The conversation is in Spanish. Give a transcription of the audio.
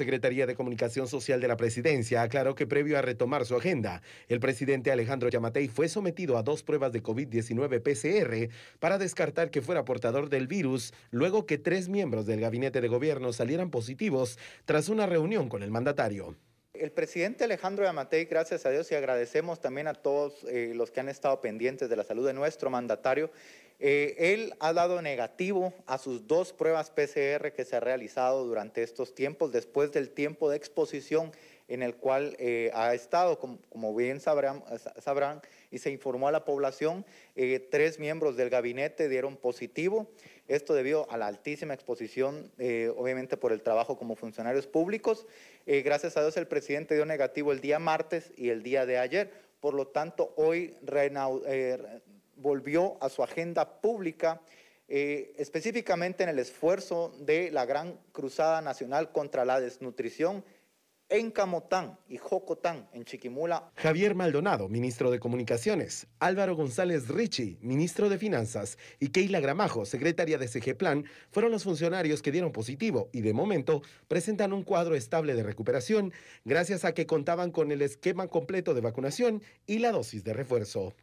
Secretaría de Comunicación Social de la Presidencia aclaró que previo a retomar su agenda, el presidente Alejandro Yamatei fue sometido a dos pruebas de COVID-19 PCR para descartar que fuera portador del virus, luego que tres miembros del gabinete de gobierno salieran positivos tras una reunión con el mandatario. El presidente Alejandro Yamatei, gracias a Dios y agradecemos también a todos eh, los que han estado pendientes de la salud de nuestro mandatario, eh, él ha dado negativo a sus dos pruebas PCR que se ha realizado durante estos tiempos, después del tiempo de exposición en el cual eh, ha estado, como, bien sabrán, y se informó a la población, eh, tres miembros del gabinete dieron positivo, esto debido a la altísima exposición, obviamente por el trabajo como funcionarios públicos. gracias a Dios el presidente dio negativo el día martes y el día de ayer, por lo tanto hoy volvió a su agenda pública, eh, específicamente en el esfuerzo de la gran cruzada nacional contra la desnutrición en Camotán y Jocotán, en Chiquimula. Javier Maldonado, ministro de Comunicaciones, Álvaro González Ricci, ministro de Finanzas, y Keila Gramajo, secretaria de Plan, fueron los funcionarios que dieron positivo y de momento presentan un cuadro estable de recuperación gracias a que contaban con el esquema completo de vacunación y la dosis de refuerzo.